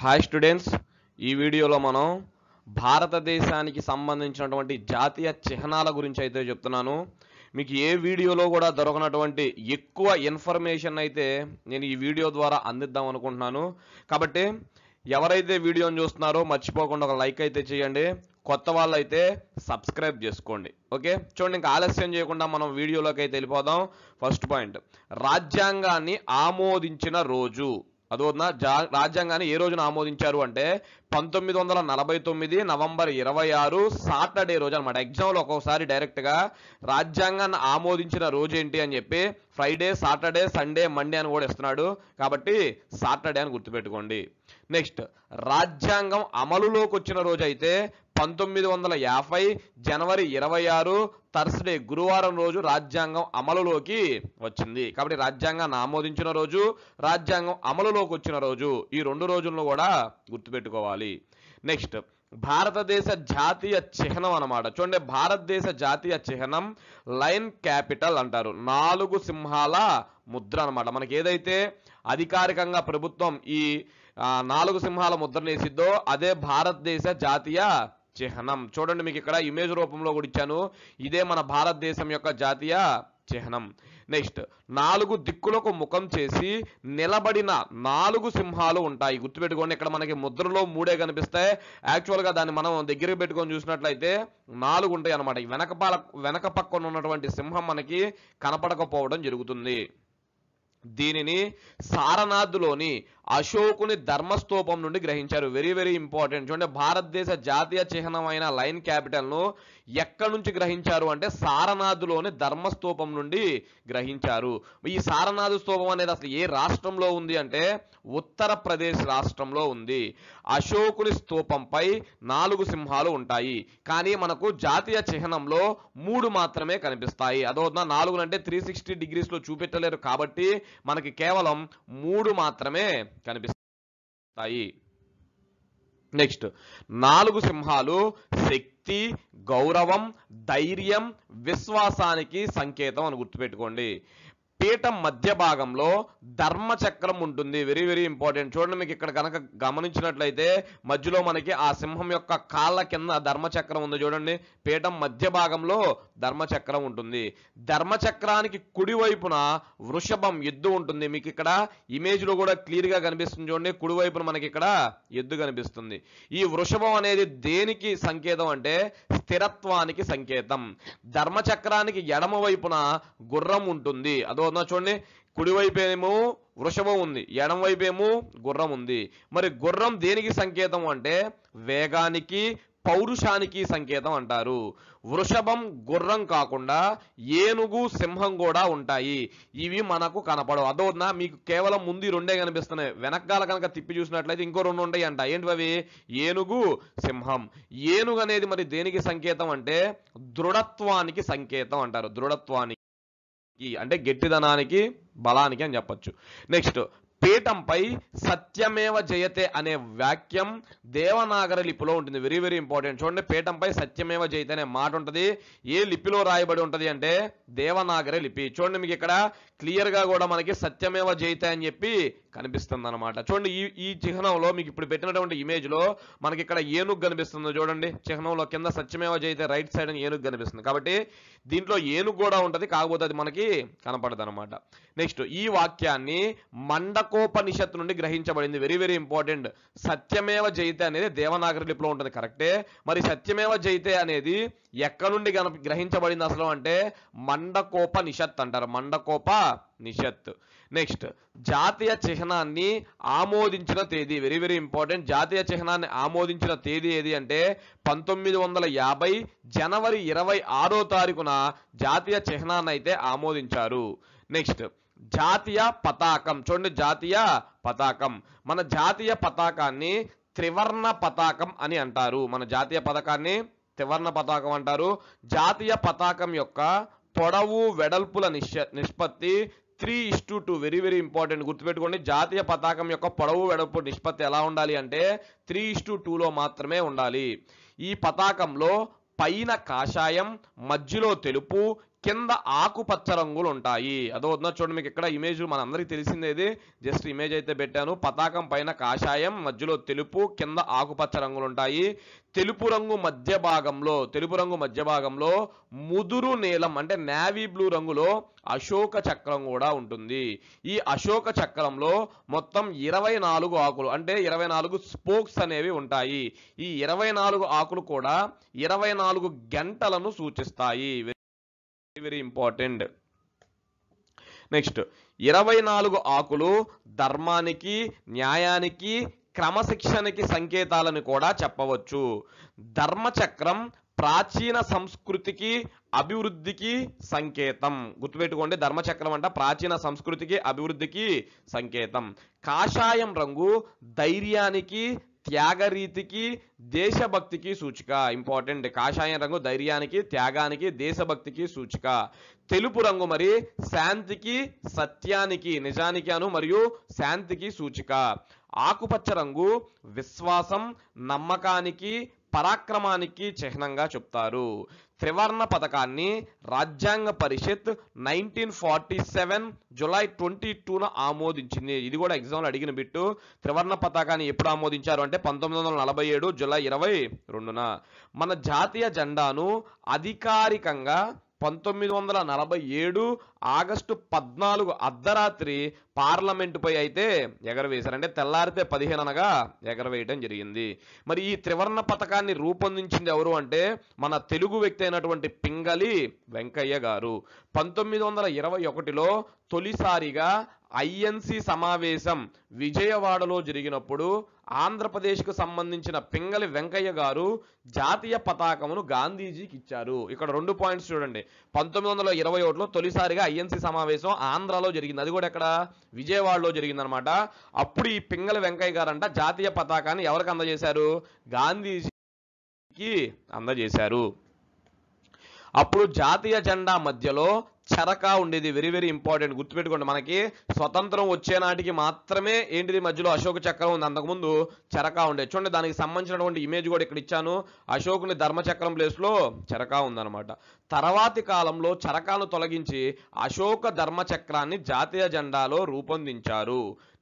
hi students ఈ వీడియోలో మనం భారతదేశానికి సంబంధించినటువంటి జాతీయ చిహ్నాల గురించి అయితే చెప్తున్నాను మీకు ఏ వీడియోలో కూడా దొరకనటువంటి ఎక్కువ ఇన్ఫర్మేషన్ అయితే నేను ఈ వీడియో ద్వారా అందిద్దాం అనుకుంటున్నాను కాబట్టి ఎవరైతే వీడియోని చూస్తున్నారో మర్చిపోకుండా ఒక లైక్ అయితే చేయండి కొత్త వాళ్ళు అయితే సబ్స్క్రైబ్ చేసుకోండి ఓకే చూడండి ఇంకా ఆలస్యం చేయకుండా మనం వీడియోలోకి అయితే వెళ్ళిపోదాం ఫస్ట్ పాయింట్ రాజ్యాంగాన్ని ఆమోదించిన రోజు అదోన రాజ్యాంగాన్ని ఏ రోజున ఆమోదించారు అంటే పంతొమ్మిది వందల నలభై తొమ్మిది నవంబర్ ఇరవై ఆరు సాటర్డే రోజు అనమాట ఎగ్జామ్లో ఒక్కోసారి డైరెక్ట్గా రాజ్యాంగాన్ని ఆమోదించిన రోజు ఏంటి అని చెప్పి ఫ్రైడే సాటర్డే సండే మండే అని కూడా ఇస్తున్నాడు కాబట్టి సాటర్డే అని గుర్తుపెట్టుకోండి నెక్స్ట్ రాజ్యాంగం అమలులోకి వచ్చిన రోజైతే పంతొమ్మిది వందల యాభై జనవరి ఇరవై ఆరు థర్స్డే గురువారం రోజు రాజ్యాంగం అమలులోకి వచ్చింది కాబట్టి రాజ్యాంగాన్ని ఆమోదించిన రోజు రాజ్యాంగం అమలులోకి వచ్చిన రోజు ఈ రెండు రోజులను కూడా గుర్తుపెట్టుకోవాలి నెక్స్ట్ భారతదేశ జాతీయ చిహ్నం అనమాట చూడండి భారతదేశ జాతీయ చిహ్నం లైన్ క్యాపిటల్ అంటారు నాలుగు సింహాల ముద్ర అనమాట మనకి ఏదైతే అధికారికంగా ప్రభుత్వం ఈ నాలుగు సింహాల ముద్రనేసిద్దో అదే భారతదేశ జాతీయ చిహ్నం చూడండి మీకు ఇక్కడ ఇమేజ్ రూపంలో కూడా ఇచ్చాను ఇదే మన భారతదేశం యొక్క జాతీయ చిహ్నం నెక్స్ట్ నాలుగు దిక్కులకు ముఖం చేసి నిలబడిన నాలుగు సింహాలు ఉంటాయి గుర్తుపెట్టుకోండి ఇక్కడ మనకి ముద్రలో మూడే కనిపిస్తాయి యాక్చువల్గా దాన్ని మనం దగ్గరికి పెట్టుకొని చూసినట్లయితే నాలుగు ఉంటాయి అనమాట వెనకపాల వెనక పక్కన ఉన్నటువంటి సింహం మనకి కనపడకపోవడం జరుగుతుంది దీనిని సారనాథ్లోని అశోకుని ధర్మస్తూపం నుండి గ్రహించారు వెరీ వెరీ ఇంపార్టెంట్ చూడండి భారతదేశ జాతీయ చిహ్నమైన లైన్ క్యాపిటల్ను ఎక్కడి నుంచి గ్రహించారు అంటే సారనాథ్లోని ధర్మస్తూపం నుండి గ్రహించారు ఈ సారనాథ్ స్తూపం అనేది అసలు ఏ రాష్ట్రంలో ఉంది అంటే ఉత్తరప్రదేశ్ రాష్ట్రంలో ఉంది అశోకుని స్తూపంపై నాలుగు సింహాలు ఉంటాయి కానీ మనకు జాతీయ చిహ్నంలో మూడు మాత్రమే కనిపిస్తాయి అదో నాలుగు అంటే త్రీ సిక్స్టీ డిగ్రీస్లో చూపెట్టలేరు కాబట్టి మనకి కేవలం మూడు మాత్రమే కనిపిస్తాయి నెక్స్ట్ నాలుగు సింహాలు శక్తి గౌరవం ధైర్యం విశ్వాసానికి సంకేతం అని గుర్తుపెట్టుకోండి పీఠం మధ్య భాగంలో ధర్మచక్రం ఉంటుంది వెరీ వెరీ ఇంపార్టెంట్ చూడండి మీకు ఇక్కడ కనుక గమనించినట్లయితే మధ్యలో మనకి ఆ సింహం యొక్క కాళ్ళ కింద ధర్మచక్రం ఉంది చూడండి పీఠం మధ్య భాగంలో ధర్మచక్రం ఉంటుంది ధర్మచక్రానికి కుడివైపున వృషభం ఎద్దు ఉంటుంది మీకు ఇక్కడ ఇమేజ్లో కూడా క్లియర్గా కనిపిస్తుంది చూడండి కుడివైపున మనకి ఇక్కడ ఎద్దు కనిపిస్తుంది ఈ వృషభం అనేది దేనికి సంకేతం అంటే స్థిరత్వానికి సంకేతం ధర్మచక్రానికి ఎడమ వైపున గుర్రం ఉంటుంది అదో ఉన్న చూడండి కుడివైపు ఏమో వృషభం ఉంది ఎడంవైపు ఏమో గుర్రం ఉంది మరి గుర్రం దేనికి సంకేతం అంటే వేగానికి పౌరుషానికి సంకేతం అంటారు వృషభం గుర్రం కాకుండా ఏనుగు సింహం కూడా ఉంటాయి ఇవి మనకు కనపడవు అదోనా మీకు కేవలం ముందు రెండే కనిపిస్తున్నాయి వెనకాల కనుక తిప్పి చూసినట్లయితే ఇంకో రెండు ఉంటాయి అంట ఏంటి అవి ఏనుగు సింహం ఏనుగు అనేది మరి దేనికి సంకేతం అంటే దృఢత్వానికి సంకేతం అంటారు దృఢత్వానికి అంటే గట్టిదనానికి బలానికి అని చెప్పచ్చు నెక్స్ట్ పీఠంపై సత్యమేవ జయతే అనే వాక్యం దేవనాగర లిపిలో ఉంటుంది వెరీ వెరీ ఇంపార్టెంట్ చూడండి పీఠంపై సత్యమేవ జయతే అనే మాట ఉంటుంది ఏ లిపిలో రాయబడి ఉంటుంది అంటే దేవనాగరి లిపి చూడండి మీకు ఇక్కడ క్లియర్గా కూడా మనకి సత్యమేవ జయతే అని చెప్పి కనిపిస్తుంది అనమాట చూడండి ఈ ఈ చిహ్నంలో మీకు ఇప్పుడు పెట్టినటువంటి ఇమేజ్లో మనకి ఇక్కడ ఏనుగు కనిపిస్తుంది చూడండి చిహ్నంలో కింద సత్యమేవ జైతే రైట్ సైడ్ అని ఏనుగు కనిపిస్తుంది కాబట్టి దీంట్లో ఏనుగు కూడా ఉంటుంది కాకపోతే అది మనకి కనపడదు అనమాట నెక్స్ట్ ఈ వాక్యాన్ని మండకోపనిషత్తు నుండి గ్రహించబడింది వెరీ వెరీ ఇంపార్టెంట్ సత్యమేవ జైతే అనేది దేవనాగరి లిపిలో ఉంటుంది కరెక్టే మరి సత్యమేవ జైతే అనేది ఎక్కడ నుండి గ్రహించబడింది అసలు అంటే మండకోపనిషత్ అంటారు మండకోప నిషత్ నెక్స్ట్ జాతీయ చిహ్నాన్ని ఆమోదించిన తేదీ వెరీ వెరీ ఇంపార్టెంట్ జాతీయ చిహ్నాన్ని ఆమోదించిన తేదీ ఏది అంటే పంతొమ్మిది వందల యాభై జనవరి ఇరవై ఆరో తారీఖున జాతీయ చిహ్నాన్ని అయితే ఆమోదించారు నెక్స్ట్ జాతీయ పతాకం చూడండి జాతీయ పతాకం మన జాతీయ పతాకాన్ని త్రివర్ణ పతాకం అని అంటారు మన జాతీయ పతాకాన్ని త్రివర్ణ పతాకం అంటారు జాతీయ పతాకం యొక్క పొడవు వెడల్పుల నిష్పత్తి three to two very very important గుర్తుపెట్టుకోండి జాతీయ పతాకం యొక్క పొడవు వెడపు నిష్పత్తి ఎలా ఉండాలి అంటే త్రీ ఇష్టు టూలో మాత్రమే ఉండాలి ఈ పతాకంలో పైన కాషాయం మధ్యలో తెలుపు కింద ఆకుపచ్చ రంగులు ఉంటాయి అదవుతుందో చూడండి మీకు ఇక్కడ ఇమేజ్ మనందరికీ తెలిసిందేది జస్ట్ ఇమేజ్ అయితే పెట్టాను పతాకం పైన కాషాయం మధ్యలో తెలుపు కింద ఆకుపచ్చ రంగులు ఉంటాయి తెలుపు రంగు మధ్య భాగంలో తెలుపు రంగు మధ్య భాగంలో ముదురు నీలం అంటే నావీ బ్లూ రంగులో అశోక చక్రం కూడా ఉంటుంది ఈ అశోక చక్రంలో మొత్తం ఇరవై నాలుగు ఆకులు అంటే ఇరవై నాలుగు స్పోక్స్ అనేవి ఉంటాయి ఈ ఇరవై నాలుగు ఆకులు కూడా ఇరవై నాలుగు గంటలను సూచిస్తాయి వెరీ ఇంపార్టెంట్ నెక్స్ట్ ఇరవై నాలుగు ఆకులు ధర్మానికి న్యాయానికి క్రమశిక్షణకి సంకేతాలను కూడా చెప్పవచ్చు ధర్మచక్రం ప్రాచీన సంస్కృతికి అభివృద్ధికి సంకేతం గుర్తుపెట్టుకోండి ధర్మచక్రం అంట ప్రాచీన సంస్కృతికి అభివృద్ధికి సంకేతం కాషాయం రంగు ధైర్యానికి త్యాగరీతికి దేశభక్తికి సూచిక ఇంపార్టెంట్ కాషాయం రంగు ధైర్యానికి త్యాగానికి దేశభక్తికి సూచిక తెలుపు రంగు మరి శాంతికి సత్యానికి నిజానికి అను మరియు శాంతికి సూచిక ఆకుపచ్చ రంగు విశ్వాసం నమ్మకానికి పరాక్రమానికి చిహ్నంగా చెప్తారు త్రివర్ణ పథకాన్ని రాజ్యాంగ పరిషత్ నైన్టీన్ ఫార్టీ సెవెన్ జులై ట్వంటీ టూన ఆమోదించింది ఇది కూడా ఎగ్జామ్లో అడిగిన బిట్టు త్రివర్ణ పతాకాన్ని ఎప్పుడు ఆమోదించారు అంటే పంతొమ్మిది వందల నలభై ఏడు జులై ఇరవై రెండున మన జాతీయ జెండాను అధికారికంగా పంతొమ్మిది వందల నలభై ఏడు ఆగస్టు పద్నాలుగు అర్ధరాత్రి పార్లమెంటుపై అయితే ఎగరవేశారు అంటే తెల్లారితే పదిహేను అనగా ఎగరవేయడం జరిగింది మరి ఈ త్రివర్ణ పథకాన్ని రూపొందించింది ఎవరు అంటే మన తెలుగు వ్యక్తి అయినటువంటి పింగలి వెంకయ్య గారు పంతొమ్మిది వందల ఇరవై ఒకటిలో తొలిసారిగా ఐఎన్సి సమావేశం విజయవాడలో జరిగినప్పుడు ఆంధ్రప్రదేశ్కు సంబంధించిన పింగలి వెంకయ్య గారు జాతీయ పతాకమును గాంధీజీకి ఇచ్చారు ఇక్కడ రెండు పాయింట్స్ చూడండి పంతొమ్మిది వందల ఇరవై ఒకటిలో తొలిసారిగా ఐఎన్సీ సమావేశం ఆంధ్రాలో జరిగింది అది కూడా ఎక్కడ విజయవాడలో జరిగిందనమాట అప్పుడు ఈ పింగళ వెంకయ్య గారంట జాతీయ పతాకాన్ని ఎవరికి అందజేశారు గాంధీజీకి అందజేశారు అప్పుడు జాతీయ జెండా మధ్యలో చరక ఉండేది వెరీ వెరీ ఇంపార్టెంట్ గుర్తుపెట్టుకోండి మనకి స్వతంత్రం వచ్చే నాటికి మాత్రమే ఏంటిది మధ్యలో అశోక చక్రం ఉంది అంతకుముందు చరక ఉండేది చూడండి దానికి సంబంధించినటువంటి ఇమేజ్ కూడా ఇక్కడ ఇచ్చాను అశోకుని ధర్మచక్రం ప్లేస్లో చరక ఉందన్నమాట తర్వాతి కాలంలో చరకాను తొలగించి అశోక ధర్మచక్రాన్ని జాతీయ జెండాలో రూపొందించారు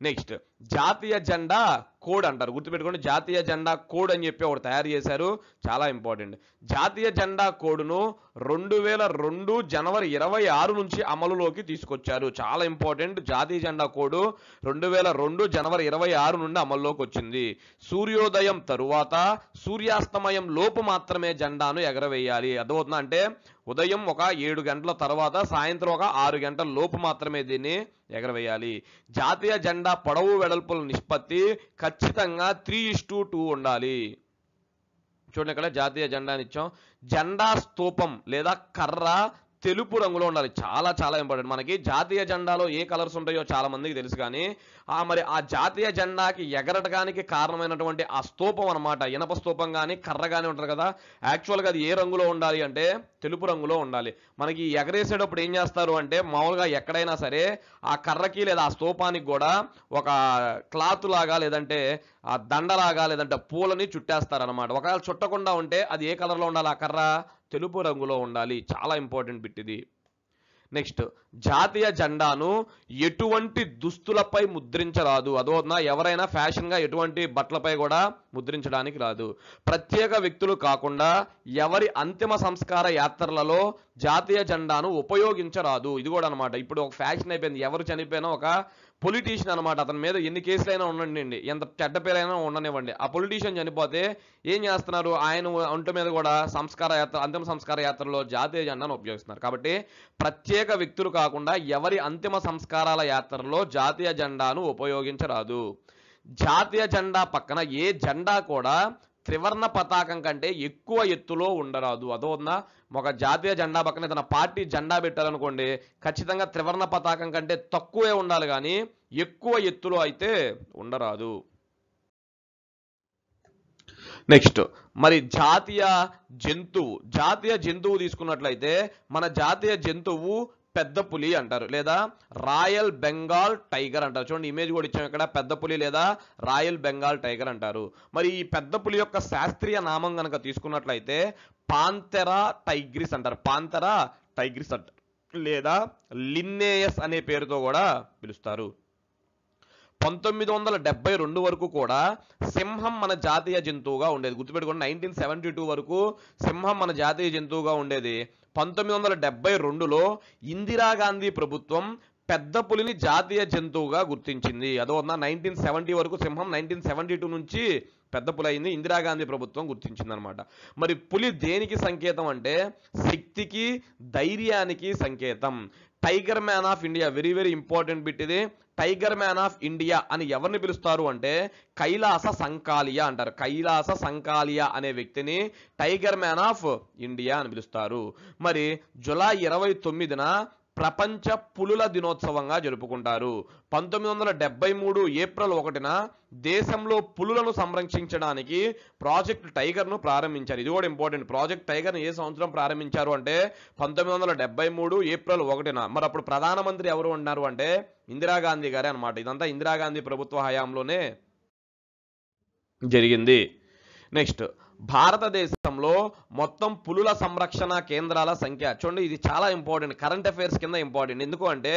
నెక్స్ట్ జాతీయ జెండా కోడ్ అంటారు గుర్తుపెట్టుకోండి జాతీయ జెండా కోడ్ అని చెప్పి ఒకటి తయారు చేశారు చాలా ఇంపార్టెంట్ జాతీయ జెండా కోడ్ను రెండు వేల రెండు జనవరి ఇరవై ఆరు నుంచి అమలులోకి తీసుకొచ్చారు చాలా ఇంపార్టెంట్ జాతీయ జెండా కోడ్ రెండు వేల రెండు జనవరి ఇరవై ఆరు నుండి అమల్లోకి వచ్చింది సూర్యోదయం తరువాత సూర్యాస్తమయం లోపు మాత్రమే జెండాను ఎగరవేయాలి అర్థమవుతుందా అంటే ఉదయం ఒక ఏడు గంటల తర్వాత సాయంత్రం ఒక ఆరు గంటల లోపు మాత్రమే దీన్ని ఎగరవేయాలి జాతీయ జెండా పొడవు వెడల్పుల నిష్పత్తి ఖచ్చితంగా త్రీ టూ ఉండాలి చూడండి ఇక్కడ జాతీయ జెండా నిత్యం జెండా స్తూపం లేదా కర్ర తెలుపు రంగులో ఉండాలి చాలా చాలా ఇంపార్టెంట్ మనకి జాతీయ జెండాలో ఏ కలర్స్ ఉంటాయో చాలా మందికి తెలుసు కానీ ఆ మరి ఆ జాతీయ జెండాకి ఎగరటడానికి కారణమైనటువంటి ఆ స్తూపం అనమాట ఇనప స్తూపం కానీ కర్ర కానీ ఉంటారు కదా యాక్చువల్గా అది ఏ రంగులో ఉండాలి అంటే తెలుపు రంగులో ఉండాలి మనకి ఎగరేసేటప్పుడు ఏం చేస్తారు అంటే మామూలుగా ఎక్కడైనా సరే ఆ కర్రకి లేదా ఆ స్తూపానికి కూడా ఒక క్లాత్ లాగా లేదంటే ఆ దండలాగా లేదంటే పూలని చుట్టేస్తారు అనమాట ఒకవేళ చుట్టకుండా ఉంటే అది ఏ కలర్లో ఉండాలి ఆ కర్ర తెలుపు రంగులో ఉండాలి చాలా ఇంపార్టెంట్ బిట్ ఇది నెక్స్ట్ జాతీయ జెండాను ఎటువంటి దుస్తులపై ముద్రించరాదు అదోనా ఎవరైనా ఫ్యాషన్గా ఎటువంటి బట్టలపై కూడా ముద్రించడానికి రాదు ప్రత్యేక వ్యక్తులు కాకుండా ఎవరి అంతిమ సంస్కార యాత్రలలో జాతీయ జెండాను ఉపయోగించరాదు ఇది కూడా అనమాట ఇప్పుడు ఒక ఫ్యాషన్ అయిపోయింది ఎవరు చనిపోయినా ఒక పొలిటీషియన్ అనమాట అతని మీద ఎన్ని కేసులైనా ఉండండి ఎంత చెడ్డ పేరైనా ఉండనివ్వండి ఆ పొలిటీషియన్ చనిపోతే ఏం చేస్తున్నారు ఆయన ఒంటి మీద కూడా సంస్కార యాత్ర అంతిమ సంస్కార యాత్రలో జాతీయ జెండాను ఉపయోగిస్తున్నారు కాబట్టి ప్రత్యేక వ్యక్తులు కాకుండా ఎవరి అంతిమ సంస్కారాల యాత్రలో జాతీయ జెండాను ఉపయోగించరాదు జాతీయ జెండా పక్కన ఏ జెండా కూడా త్రివర్ణ పతాకం కంటే ఎక్కువ ఎత్తులో ఉండరాదు అదోన ఒక జాతీయ జెండా పక్కనే తన పార్టీ జెండా పెట్టాలనుకోండి ఖచ్చితంగా త్రివర్ణ పతాకం కంటే తక్కువే ఉండాలి కానీ ఎక్కువ ఎత్తులో అయితే ఉండరాదు నెక్స్ట్ మరి జాతీయ జంతువు జాతీయ జంతువు తీసుకున్నట్లయితే మన జాతీయ జంతువు పెద్ద పులి అంటారు లేదా రాయల్ బెంగాల్ టైగర్ అంటారు చూడండి ఇమేజ్ కూడా ఇచ్చాం ఇక్కడ పెద్ద పులి లేదా రాయల్ బెంగాల్ టైగర్ అంటారు మరి ఈ పెద్ద పులి యొక్క శాస్త్రీయ నామం కనుక తీసుకున్నట్లయితే పాంతెరా టైగ్రిస్ అంటారు పాంతెరా టైగ్రిస్ అంటారు లేదా లిన్నేయస్ అనే పేరుతో కూడా పిలుస్తారు పంతొమ్మిది వందల డెబ్బై రెండు వరకు కూడా సింహం మన జాతీయ జంతువుగా ఉండేది గుర్తుపెట్టుకోండి నైన్టీన్ సెవెంటీ టూ వరకు సింహం మన జాతీయ జంతువుగా ఉండేది పంతొమ్మిది వందల డెబ్బై రెండులో ఇందిరాగాంధీ ప్రభుత్వం పెద్ద పులిని జాతీయ జంతువుగా గుర్తించింది అదో ఉన్న నైన్టీన్ సెవెంటీ వరకు సింహం నైన్టీన్ సెవెంటీ టూ నుంచి పెద్ద పులి అయింది ఇందిరాగాంధీ ప్రభుత్వం గుర్తించిందనమాట మరి పులి దేనికి సంకేతం అంటే శక్తికి ధైర్యానికి సంకేతం tiger man of India very very important bit ఇది టైగర్ మ్యాన్ ఆఫ్ ఇండియా అని ఎవరిని పిలుస్తారు అంటే కైలాస సంకాలియా అంటారు కైలాస సంకాలియా అనే వ్యక్తిని టైగర్ మ్యాన్ ఆఫ్ ఇండియా అని పిలుస్తారు మరి జులై ఇరవై తొమ్మిదిన ప్రపంచ పులుల దినోత్సవంగా జరుపుకుంటారు పంతొమ్మిది వందల డెబ్బై మూడు ఏప్రిల్ ఒకటిన దేశంలో పులులను సంరక్షించడానికి ప్రాజెక్ట్ టైగర్ను ప్రారంభించారు ఇది కూడా ఇంపార్టెంట్ ప్రాజెక్ట్ టైగర్ను ఏ సంవత్సరం ప్రారంభించారు అంటే పంతొమ్మిది వందల డెబ్బై మూడు ఏప్రిల్ ఒకటిన మరి అప్పుడు ప్రధానమంత్రి ఎవరు ఉన్నారు అంటే ఇందిరాగాంధీ గారే అనమాట ఇదంతా ఇందిరాగాంధీ ప్రభుత్వ హయాంలోనే జరిగింది నెక్స్ట్ భారతదేశంలో మొత్తం పులుల సంరక్షణ కేంద్రాల సంఖ్య చూడండి ఇది చాలా ఇంపార్టెంట్ కరెంట్ అఫైర్స్ కింద ఇంపార్టెంట్ ఎందుకు అంటే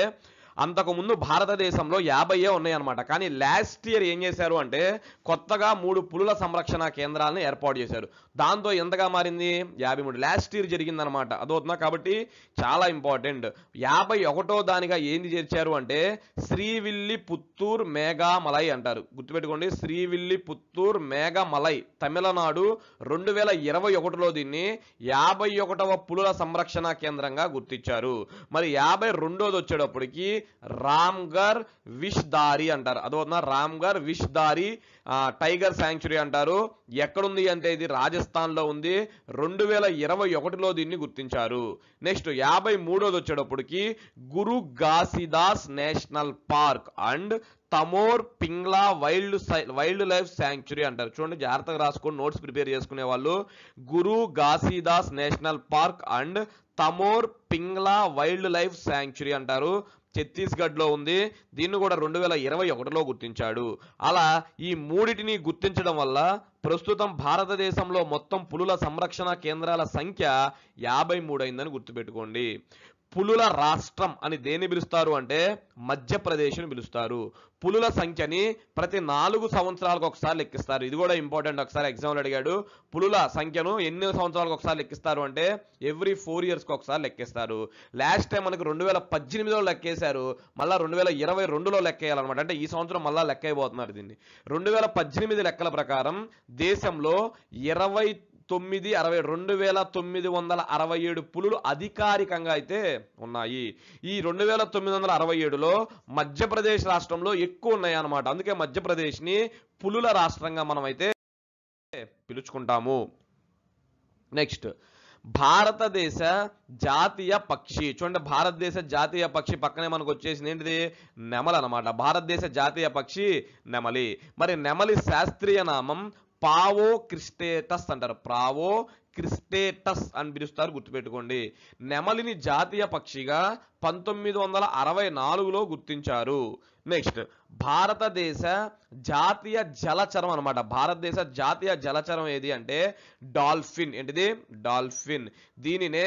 అంతకుముందు భారతదేశంలో యాభైయే ఉన్నాయన్నమాట కానీ లాస్ట్ ఇయర్ ఏం చేశారు అంటే కొత్తగా మూడు పులుల సంరక్షణ కేంద్రాలను ఏర్పాటు చేశారు దాంతో ఎంతగా మారింది యాభై మూడు లాస్ట్ ఇయర్ జరిగిందనమాట అదవుతుందా కాబట్టి చాలా ఇంపార్టెంట్ యాభై ఒకటో దానిగా ఏంది చేర్చారు అంటే శ్రీవిల్లి పుత్తూర్ మేఘామలై అంటారు గుర్తుపెట్టుకోండి శ్రీవిల్లి పుత్తూర్ మేఘమలై తమిళనాడు రెండు వేల ఇరవై ఒకటిలో దీన్ని యాభై ఒకటవ పులుల సంరక్షణ కేంద్రంగా గుర్తించారు మరి యాభై రెండోది వచ్చేటప్పటికి రామ్గర్ విష్దారి అంటారు రామ్ఘర్ రామ్గర్ విష్దారి టైగర్ శాంక్చురీ అంటారు ఎక్కడుంది అంటే ఇది రాజస్థాన్లో ఉంది రెండు వేల ఇరవై ఒకటిలో దీన్ని గుర్తించారు నెక్స్ట్ యాభై మూడోది వచ్చేటప్పటికి Guru Ghasidas national park and Tamor Pingla wild wildlife sanctuary అంటారు చూడండి జాగ్రత్తగా రాసుకొని నోట్స్ ప్రిపేర్ చేసుకునే వాళ్ళు Guru Ghasidas national park and Tamor Pingla wildlife sanctuary అంటారు ఛత్తీస్గఢ్లో ఉంది దీన్ని కూడా రెండు వేల ఇరవై ఒకటిలో గుర్తించాడు అలా ఈ మూడిటిని గుర్తించడం వల్ల ప్రస్తుతం భారతదేశంలో మొత్తం పులుల సంరక్షణ కేంద్రాల సంఖ్య యాభై మూడైందని గుర్తుపెట్టుకోండి పులుల రాష్ట్రం అని దేన్ని పిలుస్తారు అంటే మధ్యప్రదేశ్ పిలుస్తారు పులుల సంఖ్యని ప్రతి నాలుగు సంవత్సరాలకు ఒకసారి లెక్కిస్తారు ఇది కూడా ఇంపార్టెంట్ ఒకసారి ఎగ్జామ్లో అడిగాడు పులుల సంఖ్యను ఎన్ని సంవత్సరాలకు ఒకసారి లెక్కిస్తారు అంటే ఎవ్రీ ఫోర్ ఇయర్స్కి ఒకసారి లెక్కిస్తారు లాస్ట్ టైం మనకు రెండు వేల పద్దెనిమిదిలో లెక్కేశారు మళ్ళీ రెండు వేల ఇరవై రెండులో లెక్కేయాలన్నమాట అంటే ఈ సంవత్సరం మళ్ళీ లెక్క అయిపోతున్నారు దీన్ని రెండు వేల పద్దెనిమిది లెక్కల ప్రకారం దేశంలో ఇరవై తొమ్మిది అరవై రెండు వేల తొమ్మిది వందల అరవై ఏడు పులులు అధికారికంగా అయితే ఉన్నాయి ఈ రెండు వేల తొమ్మిది వందల అరవై ఏడులో మధ్యప్రదేశ్ రాష్ట్రంలో ఎక్కువ ఉన్నాయి అన్నమాట అందుకే మధ్యప్రదేశ్ని పులుల రాష్ట్రంగా మనం అయితే పిలుచుకుంటాము నెక్స్ట్ భారతదేశ జాతీయ పక్షి చూడండి భారతదేశ జాతీయ పక్షి పక్కనే మనకు వచ్చేసింది ఏంటిది నెమలి అనమాట భారతదేశ జాతీయ పక్షి నెమలి మరి నెమలి శాస్త్రీయ నామం పావో క్రిస్టేటస్ అంటారు ప్రావో క్రిస్టేటస్ అని పిలుస్తారు గుర్తుపెట్టుకోండి నెమలిని జాతీయ పక్షిగా పంతొమ్మిది వందల అరవై నాలుగులో గుర్తించారు నెక్స్ట్ భారతదేశ జాతీయ జలచరం అనమాట భారతదేశ జాతీయ జలచరం ఏది అంటే డాల్ఫిన్ ఏంటిది డాల్ఫిన్ దీనినే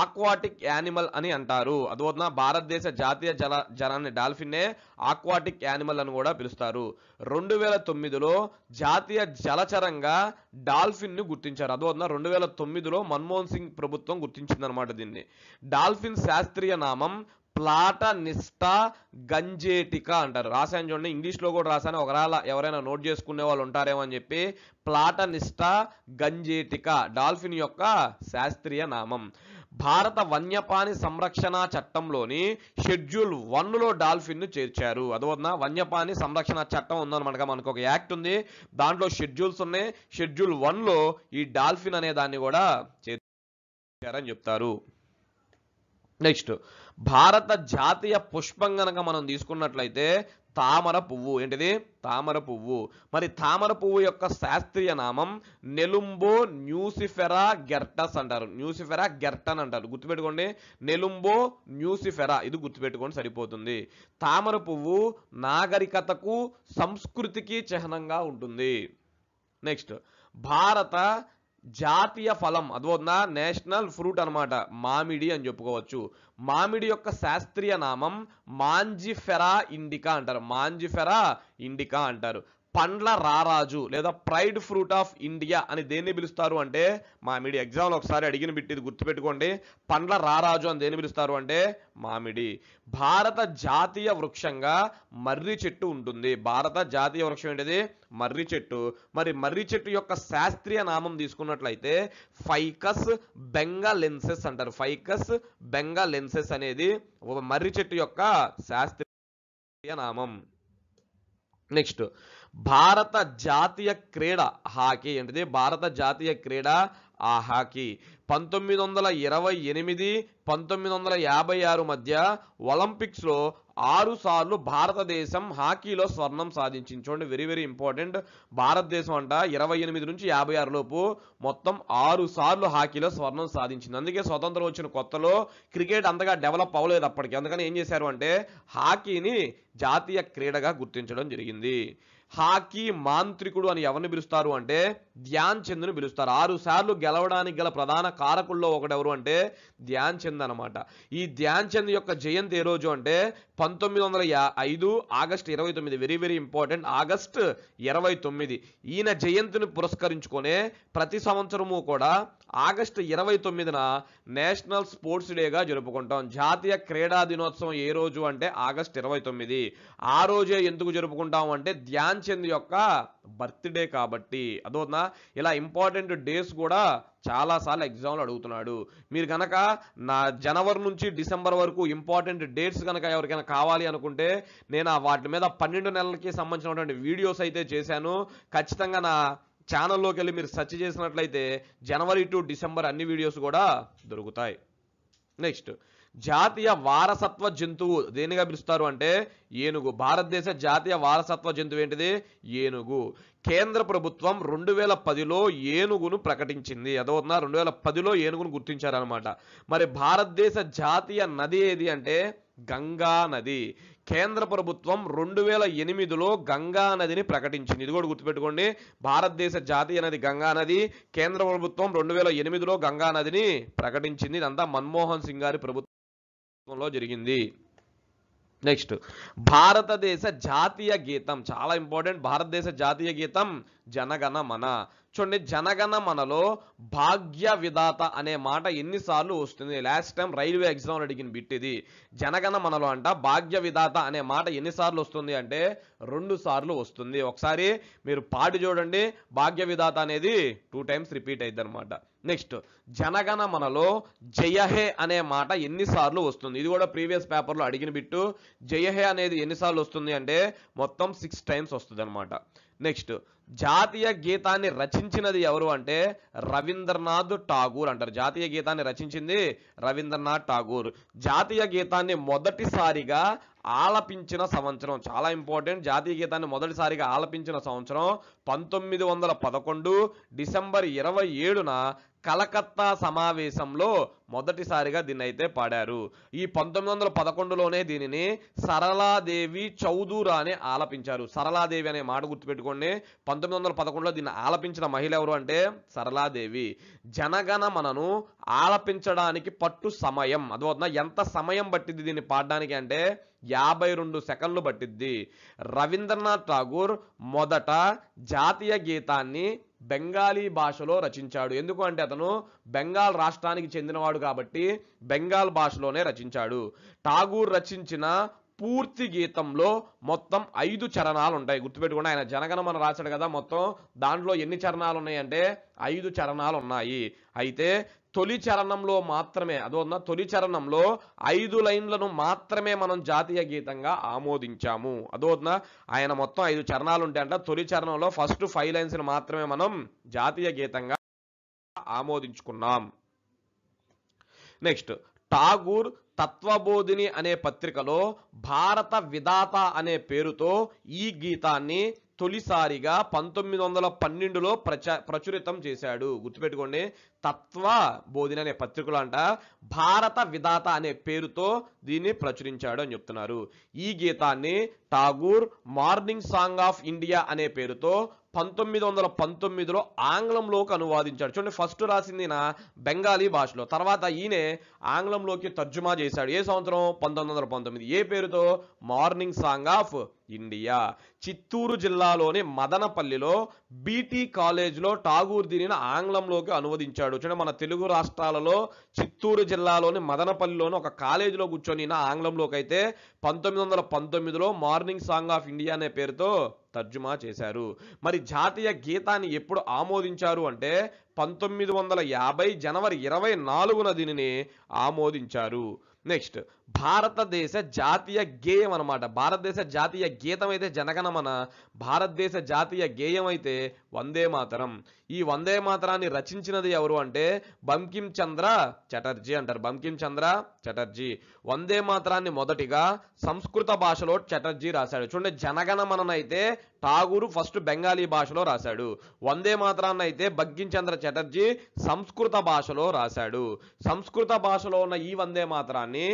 ఆక్వాటిక్ యానిమల్ అని అంటారు అదోన భారతదేశ జాతీయ జల జలాన్ని డాల్ఫిన్నే ఆక్వాటిక్ యానిమల్ అని కూడా పిలుస్తారు రెండు వేల తొమ్మిదిలో జాతీయ జలచరంగా డాల్ఫిన్ను గుర్తించారు అదోన రెండు వేల తొమ్మిదిలో మన్మోహన్ సింగ్ ప్రభుత్వం గుర్తించిందనమాట దీన్ని డాల్ఫిన్ శాస్త్రీయ నామం ప్లాట నిష్ట గంజేటిక అంటారు రాశాను చూడండి ఇంగ్లీష్లో కూడా రాశాను ఒకవేళ ఎవరైనా నోట్ చేసుకునే వాళ్ళు ఉంటారేమో అని చెప్పి ప్లాట నిష్ట గంజేటిక డాల్ఫిన్ యొక్క శాస్త్రీయ నామం భారత వన్యపాణి సంరక్షణ చట్టంలోని షెడ్యూల్ వన్లో డాల్ఫిన్ను చేర్చారు వద్ద వన్యపాణి సంరక్షణ చట్టం ఉందన్నమాట మనకు ఒక యాక్ట్ ఉంది దాంట్లో షెడ్యూల్స్ ఉన్నాయి షెడ్యూల్ వన్లో ఈ డాల్ఫిన్ అనే దాన్ని కూడా చేర్చారని చెప్తారు నెక్స్ట్ భారత జాతీయ పుష్పం గనక మనం తీసుకున్నట్లయితే తామర పువ్వు ఏంటిది తామర పువ్వు మరి తామర పువ్వు యొక్క శాస్త్రీయ నామం నెలుంబో న్యూసిఫెరా గెర్టస్ అంటారు న్యూసిఫెరా గెర్టన్ అంటారు గుర్తుపెట్టుకోండి నెలుంబో న్యూసిఫెరా ఇది గుర్తుపెట్టుకోండి సరిపోతుంది తామర పువ్వు నాగరికతకు సంస్కృతికి చిహ్నంగా ఉంటుంది నెక్స్ట్ భారత జాతీయ ఫలం అదోనా నేషనల్ ఫ్రూట్ అనమాట మామిడి అని చెప్పుకోవచ్చు మామిడి యొక్క శాస్త్రీయ నామం మాంజిఫెరా ఇండికా అంటారు మాంజిఫెరా ఇండికా అంటారు పండ్ల రారాజు లేదా ప్రైడ్ ఫ్రూట్ ఆఫ్ ఇండియా అని దేన్ని పిలుస్తారు అంటే మామిడి ఎగ్జామ్లో ఒకసారి అడిగిన బిట్టి ఇది గుర్తుపెట్టుకోండి పండ్ల రారాజు అని దేన్ని పిలుస్తారు అంటే మామిడి భారత జాతీయ వృక్షంగా మర్రి చెట్టు ఉంటుంది భారత జాతీయ వృక్షం ఏంటిది మర్రి చెట్టు మరి మర్రి చెట్టు యొక్క శాస్త్రీయ నామం తీసుకున్నట్లయితే ఫైకస్ బెంగలెన్సెస్ అంటారు ఫైకస్ బెంగలెన్సెస్ అనేది మర్రి చెట్టు యొక్క శాస్త్రీయ నామం నెక్స్ట్ భారత జాతీయ క్రీడ హాకీ ఏంటిది భారత జాతీయ క్రీడ ఆ హాకీ పంతొమ్మిది వందల ఇరవై ఎనిమిది పంతొమ్మిది వందల యాభై ఆరు మధ్య ఒలింపిక్స్లో ఆరు సార్లు భారతదేశం హాకీలో స్వర్ణం సాధించింది చూడండి వెరీ వెరీ ఇంపార్టెంట్ భారతదేశం అంట ఇరవై ఎనిమిది నుంచి యాభై ఆరు లోపు మొత్తం ఆరు సార్లు హాకీలో స్వర్ణం సాధించింది అందుకే స్వతంత్రం వచ్చిన కొత్తలో క్రికెట్ అంతగా డెవలప్ అవ్వలేదు అప్పటికి అందుకని ఏం చేశారు అంటే హాకీని జాతీయ క్రీడగా గుర్తించడం జరిగింది హాకీ మాంత్రికుడు అని ఎవరిని పిలుస్తారు అంటే ధ్యాన్ చంద్ను పిలుస్తారు ఆరు సార్లు గెలవడానికి గల ప్రధాన కారకుల్లో ఒకడెవరు అంటే ధ్యాన్ చంద్ అనమాట ఈ ధ్యాన్ చంద్ యొక్క జయంతి ఏ రోజు అంటే పంతొమ్మిది వందల ఐదు ఆగస్ట్ ఇరవై తొమ్మిది వెరీ వెరీ ఇంపార్టెంట్ ఆగస్ట్ ఇరవై తొమ్మిది ఈయన జయంతిని పురస్కరించుకునే ప్రతి సంవత్సరము కూడా ఆగస్టు ఇరవై తొమ్మిదిన నేషనల్ స్పోర్ట్స్ డేగా జరుపుకుంటాం జాతీయ క్రీడా దినోత్సవం ఏ రోజు అంటే ఆగస్ట్ ఇరవై తొమ్మిది ఆ రోజే ఎందుకు జరుపుకుంటాం అంటే ధ్యాన్ చంద్ యొక్క బర్త్డే కాబట్టి అదోనా ఇలా ఇంపార్టెంట్ డేస్ కూడా చాలాసార్లు ఎగ్జామ్లు అడుగుతున్నాడు మీరు కనుక నా జనవరి నుంచి డిసెంబర్ వరకు ఇంపార్టెంట్ డేట్స్ కనుక ఎవరికైనా కావాలి అనుకుంటే నేను వాటి మీద పన్నెండు నెలలకి సంబంధించినటువంటి వీడియోస్ అయితే చేశాను ఖచ్చితంగా నా ఛానల్లోకి వెళ్ళి మీరు సెర్చ్ చేసినట్లయితే జనవరి టు డిసెంబర్ అన్ని వీడియోస్ కూడా దొరుకుతాయి నెక్స్ట్ జాతీయ వారసత్వ జంతువు దేనిగా పిలుస్తారు అంటే ఏనుగు భారతదేశ జాతీయ వారసత్వ జంతువు ఏంటిది ఏనుగు కేంద్ర ప్రభుత్వం రెండు వేల పదిలో ఏనుగును ప్రకటించింది అదవుతున్నా రెండు వేల పదిలో ఏనుగును గుర్తించారనమాట మరి భారతదేశ జాతీయ నది ఏది అంటే గంగా నది కేంద్ర ప్రభుత్వం రెండు వేల ఎనిమిదిలో గంగా నదిని ప్రకటించింది ఇది కూడా గుర్తుపెట్టుకోండి భారతదేశ జాతీయ నది గంగా నది కేంద్ర ప్రభుత్వం రెండు వేల ఎనిమిదిలో గంగా నదిని ప్రకటించింది ఇదంతా మన్మోహన్ సింగ్ గారి ప్రభుత్వంలో జరిగింది నెక్స్ట్ భారతదేశ జాతీయ గీతం చాలా ఇంపార్టెంట్ భారతదేశ జాతీయ గీతం జనగణ మన చూడండి జనగణ మనలో భాగ్య విధాత అనే మాట ఎన్నిసార్లు వస్తుంది లాస్ట్ టైం రైల్వే ఎగ్జామ్లో అడిగిన బిట్ ఇది జనగణ మనలో అంట భాగ్య విధాత అనే మాట ఎన్నిసార్లు వస్తుంది అంటే రెండు సార్లు వస్తుంది ఒకసారి మీరు పాటు చూడండి భాగ్య విధాత అనేది టూ టైమ్స్ రిపీట్ అయింది అనమాట నెక్స్ట్ జనగణ మనలో జయహే అనే మాట ఎన్నిసార్లు వస్తుంది ఇది కూడా ప్రీవియస్ పేపర్లో అడిగిన బిట్టు జయహే అనేది ఎన్నిసార్లు వస్తుంది అంటే మొత్తం సిక్స్ టైమ్స్ వస్తుంది నెక్స్ట్ జాతీయ గీతాన్ని రచించినది ఎవరు అంటే రవీంద్రనాథ్ ఠాగూర్ అంటారు జాతీయ గీతాన్ని రచించింది రవీంద్రనాథ్ ఠాగూర్ జాతీయ గీతాన్ని మొదటిసారిగా ఆలపించిన సంవత్సరం చాలా ఇంపార్టెంట్ జాతీయ గీతాన్ని మొదటిసారిగా ఆలపించిన సంవత్సరం పంతొమ్మిది వందల పదకొండు డిసెంబర్ ఇరవై ఏడున కలకత్తా సమావేశంలో మొదటిసారిగా దీన్ని అయితే పాడారు ఈ పంతొమ్మిది వందల పదకొండులోనే దీనిని సరళాదేవి చౌదూరా అని ఆలపించారు సరళాదేవి అనే మాట గుర్తుపెట్టుకోండి పంతొమ్మిది వందల పదకొండులో దీన్ని ఆలపించిన మహిళ ఎవరు అంటే సరళాదేవి జనగణ మనను ఆలపించడానికి పట్టు సమయం అదవుతుందా ఎంత సమయం పట్టింది దీన్ని పాడడానికి అంటే యాభై రెండు సెకండ్లు పట్టిద్ది రవీంద్రనాథ్ ఠాగూర్ మొదట జాతీయ గీతాన్ని బెంగాలీ భాషలో రచించాడు ఎందుకు అంటే అతను బెంగాల్ రాష్ట్రానికి చెందినవాడు కాబట్టి బెంగాల్ భాషలోనే రచించాడు ఠాగూర్ రచించిన పూర్తి గీతంలో మొత్తం ఐదు చరణాలు ఉంటాయి గుర్తుపెట్టుకుండా ఆయన జనగణమన రాశాడు కదా మొత్తం దాంట్లో ఎన్ని చరణాలు ఉన్నాయంటే ఐదు చరణాలు ఉన్నాయి అయితే తొలి చరణంలో మాత్రమే అదోన తొలి చరణంలో ఐదు లైన్లను మాత్రమే మనం జాతీయ గీతంగా ఆమోదించాము అదోన ఆయన మొత్తం ఐదు చరణాలు ఉంటాయంట తొలి చరణంలో ఫస్ట్ ఫైవ్ లైన్స్ని మాత్రమే మనం జాతీయ గీతంగా ఆమోదించుకున్నాం నెక్స్ట్ ఠాగూర్ తత్వబోధిని అనే పత్రికలో భారత విధాత అనే పేరుతో ఈ గీతాన్ని తొలిసారిగా పంతొమ్మిది వందల పన్నెండులో ప్రచ ప్రచురితం చేశాడు గుర్తుపెట్టుకోండి తత్వ బోధిని అనే పత్రికలు అంట భారత విధాత అనే పేరుతో దీన్ని ప్రచురించాడు అని చెప్తున్నారు ఈ గీతాన్ని Tagore morning song of India అనే పేరుతో పంతొమ్మిది వందల పంతొమ్మిదిలో ఆంగ్లంలోకి అనువాదించాడు చూడండి ఫస్ట్ రాసింది నా బెంగాలీ భాషలో తర్వాత ఈయనే ఆంగ్లంలోకి తర్జుమా చేశాడు ఏ సంవత్సరం పంతొమ్మిది వందల పంతొమ్మిది ఏ పేరుతో morning song of India Chittoor జిల్లాలోని మదనపల్లిలో బీటీ కాలేజ్లో ఠాగూర్ దీనిని ఆంగ్లంలోకి అనువదించాడు చూడండి మన తెలుగు రాష్ట్రాలలో చిత్తూరు జిల్లాలోని మదనపల్లిలోని ఒక కాలేజీలో కూర్చొని ఆంగ్లంలోకి అయితే పంతొమ్మిది వందల పంతొమ్మిదిలో మార్నింగ్ సాంగ్ ఆఫ్ ఇండియా అనే పేరుతో తర్జుమా చేశారు మరి జాతీయ గీతాన్ని ఎప్పుడు ఆమోదించారు అంటే పంతొమ్మిది వందల యాభై జనవరి ఇరవై నాలుగున దీనిని ఆమోదించారు నెక్స్ట్ భారతదేశ జాతీయ గేయం అనమాట భారతదేశ జాతీయ గీతం అయితే జనగణమన భారతదేశ జాతీయ గేయం అయితే వందే మాతరం ఈ వందే మాతరాన్ని రచించినది ఎవరు అంటే బంకిం చంద్ర చటర్జీ అంటారు బంకిం చంద్ర చటర్జీ వందే మాతరాన్ని మొదటిగా సంస్కృత భాషలో చటర్జీ రాశాడు చూడండి జనగణమనన అయితే ఠాగూరు ఫస్ట్ బెంగాలీ భాషలో రాశాడు వందే మాతరాన్ని అయితే చంద్ర చటర్జీ సంస్కృత భాషలో రాశాడు సంస్కృత భాషలో ఉన్న ఈ వందే మాతరాన్ని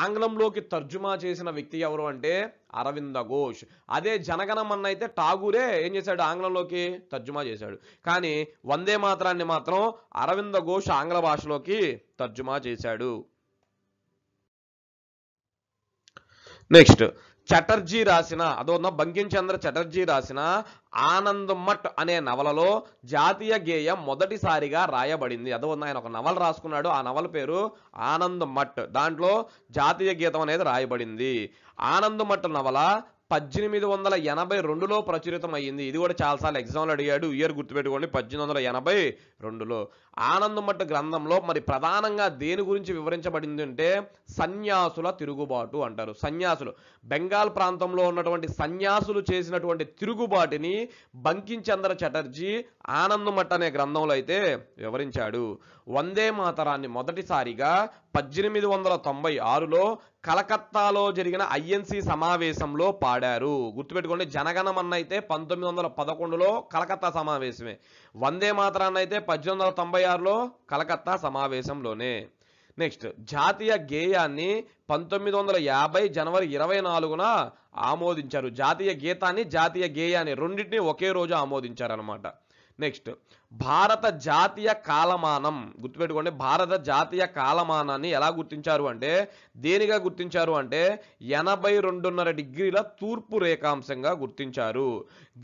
ఆంగ్లంలోకి తర్జుమా చేసిన వ్యక్తి ఎవరు అంటే అరవింద ఘోష్ అదే జనగణమన్న అయితే ఠాగూరే ఏం చేశాడు ఆంగ్లంలోకి తర్జుమా చేశాడు కానీ వందే మాత్రాన్ని మాత్రం అరవింద ఘోష్ ఆంగ్ల భాషలోకి తర్జుమా చేశాడు నెక్స్ట్ చటర్జీ రాసిన ఉన్న బంకించంద్ర చటర్జీ రాసిన ఆనందమట్ అనే నవలలో జాతీయ గేయం మొదటిసారిగా రాయబడింది అదో ఉన్న ఆయన ఒక నవల రాసుకున్నాడు ఆ నవల పేరు ఆనందమట్ దాంట్లో జాతీయ గీతం అనేది రాయబడింది ఆనందమట్ నవల పద్దెనిమిది వందల ఎనభై రెండులో ప్రచురితం అయ్యింది ఇది కూడా చాలాసార్లు ఎగ్జామ్లు అడిగాడు ఇయర్ గుర్తుపెట్టుకోండి పద్దెనిమిది వందల ఎనభై రెండులో ఆనందమట్ట గ్రంథంలో మరి ప్రధానంగా దేని గురించి వివరించబడింది అంటే సన్యాసుల తిరుగుబాటు అంటారు సన్యాసులు బెంగాల్ ప్రాంతంలో ఉన్నటువంటి సన్యాసులు చేసినటువంటి తిరుగుబాటుని బంకించంద్ర చటర్జీ ఆనందమఠ అనే గ్రంథంలో అయితే వివరించాడు వందే మాతరాన్ని మొదటిసారిగా పద్దెనిమిది వందల తొంభై ఆరులో కలకత్తాలో జరిగిన ఐఎన్సి సమావేశంలో పాడారు గుర్తుపెట్టుకోండి జనగణమన్న అయితే పంతొమ్మిది వందల పదకొండులో కలకత్తా సమావేశమే వందే మాతరాన్ని అయితే పద్దెనిమిది వందల తొంభై ఆరులో కలకత్తా సమావేశంలోనే నెక్స్ట్ జాతీయ గేయాన్ని పంతొమ్మిది వందల యాభై జనవరి ఇరవై నాలుగున ఆమోదించారు జాతీయ గీతాన్ని జాతీయ గేయాన్ని రెండింటిని ఒకే రోజు ఆమోదించారనమాట Next భారత జాతీయ కాలమానం గుర్తుపెట్టుకోండి భారత జాతీయ కాలమానాన్ని ఎలా గుర్తించారు అంటే దేనిగా గుర్తించారు అంటే ఎనభై రెండున్నర డిగ్రీల తూర్పు రేఖాంశంగా గుర్తించారు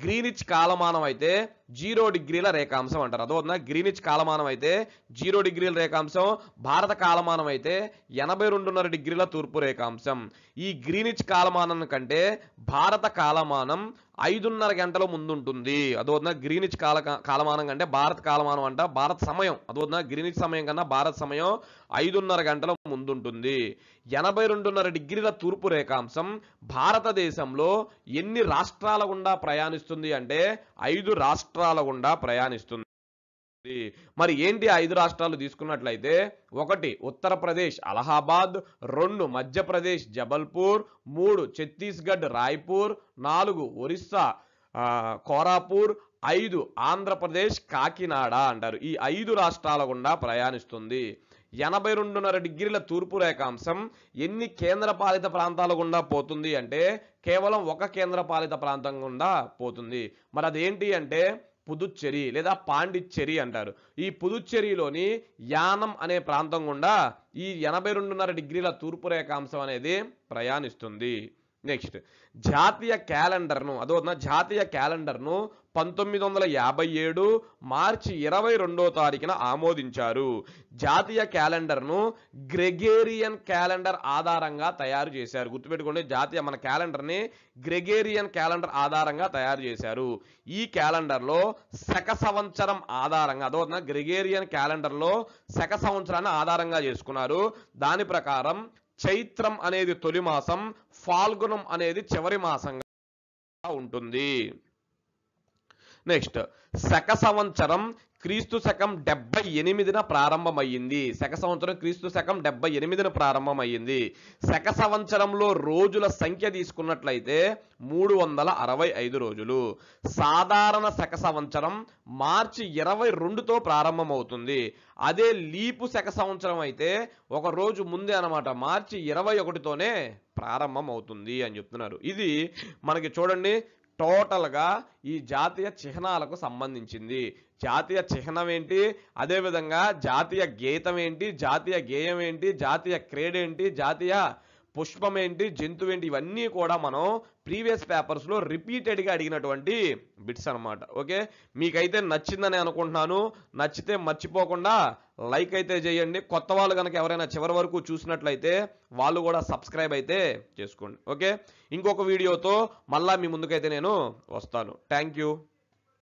గ్రీనిచ్ కాలమానం అయితే జీరో డిగ్రీల రేఖాంశం అంటారు అదోనా గ్రీనిచ్ కాలమానం అయితే జీరో డిగ్రీల రేఖాంశం భారత కాలమానం అయితే ఎనభై రెండున్నర డిగ్రీల తూర్పు రేఖాంశం ఈ గ్రీనిచ్ కాలమానం కంటే భారత కాలమానం ఐదున్నర గంటల ముందుంటుంది అదోనా గ్రీనిచ్ కాల కాలమానం కంటే భారత కాలమానం అంట భారత సమయం అదొద్దున గ్రీనిచ్ సమయం కన్నా భారత సమయం ఐదున్నర గంటల ముందుంటుంది ఎనభై రెండున్నర డిగ్రీల తూర్పు రేఖాంశం భారతదేశంలో ఎన్ని రాష్ట్రాల గుండా ప్రయాణిస్తుంది అంటే ఐదు రాష్ట్రాల గుండా ప్రయాణిస్తుంది మరి ఏంటి ఐదు రాష్ట్రాలు తీసుకున్నట్లయితే ఒకటి ఉత్తరప్రదేశ్ అలహాబాద్ రెండు మధ్యప్రదేశ్ జబల్పూర్ మూడు ఛత్తీస్గఢ్ రాయ్పూర్ నాలుగు ఒరిస్సా కోరాపూర్ ఐదు ఆంధ్రప్రదేశ్ కాకినాడ అంటారు ఈ ఐదు రాష్ట్రాల గుండా ప్రయాణిస్తుంది ఎనభై రెండున్నర డిగ్రీల తూర్పు రేఖాంశం ఎన్ని కేంద్ర పాలిత ప్రాంతాల గుండా పోతుంది అంటే కేవలం ఒక కేంద్ర పాలిత ప్రాంతం గుండా పోతుంది మరి అదేంటి అంటే పుదుచ్చేరి లేదా పాండిచ్చేరి అంటారు ఈ పుదుచ్చేరిలోని యానం అనే ప్రాంతం గుండా ఈ ఎనభై రెండున్నర డిగ్రీల తూర్పు రేఖాంశం అనేది ప్రయాణిస్తుంది నెక్స్ట్ జాతీయ క్యాలెండర్ను అదోనా జాతీయ క్యాలెండర్ను పంతొమ్మిది వందల యాభై ఏడు మార్చి ఇరవై రెండో తారీఖున ఆమోదించారు జాతీయ క్యాలెండర్ను గ్రెగేరియన్ క్యాలెండర్ ఆధారంగా తయారు చేశారు గుర్తుపెట్టుకోండి జాతీయ మన క్యాలెండర్ని గ్రెగేరియన్ క్యాలెండర్ ఆధారంగా తయారు చేశారు ఈ క్యాలెండర్లో శక సంవత్సరం ఆధారంగా అదో గ్రెగేరియన్ క్యాలెండర్లో శక సంవత్సరాన్ని ఆధారంగా చేసుకున్నారు దాని ప్రకారం చైత్రం అనేది తొలి మాసం ఫాల్గుణం అనేది చివరి మాసంగా ఉంటుంది నెక్స్ట్ శక సంవత్సరం క్రీస్తు శకం డెబ్బై ఎనిమిదిన ప్రారంభమయ్యింది శక సంవత్సరం క్రీస్తు శకం డెబ్బై ఎనిమిదిన ప్రారంభమయ్యింది శక సంవత్సరంలో రోజుల సంఖ్య తీసుకున్నట్లయితే మూడు వందల అరవై ఐదు రోజులు సాధారణ శక సంవత్సరం మార్చి ఇరవై రెండుతో ప్రారంభమవుతుంది అదే లీపు శక సంవత్సరం అయితే ఒక రోజు ముందే అనమాట మార్చి ఇరవై ఒకటితోనే ప్రారంభం అవుతుంది అని చెప్తున్నారు ఇది మనకి చూడండి టోటల్గా ఈ జాతీయ చిహ్నాలకు సంబంధించింది జాతీయ చిహ్నం ఏంటి అదేవిధంగా జాతీయ గీతం ఏంటి జాతీయ గేయం ఏంటి జాతీయ క్రీడ ఏంటి జాతీయ పుష్పం ఏంటి జంతువు ఏంటి ఇవన్నీ కూడా మనం ప్రీవియస్ పేపర్స్లో రిపీటెడ్గా అడిగినటువంటి బిట్స్ అనమాట ఓకే మీకైతే నచ్చిందని అనుకుంటున్నాను నచ్చితే మర్చిపోకుండా లైక్ అయితే చేయండి కొత్త వాళ్ళు కనుక ఎవరైనా చివరి వరకు చూసినట్లయితే వాళ్ళు కూడా సబ్స్క్రైబ్ అయితే చేసుకోండి ఓకే ఇంకొక వీడియోతో మళ్ళీ మీ ముందుకైతే నేను వస్తాను థ్యాంక్ యూ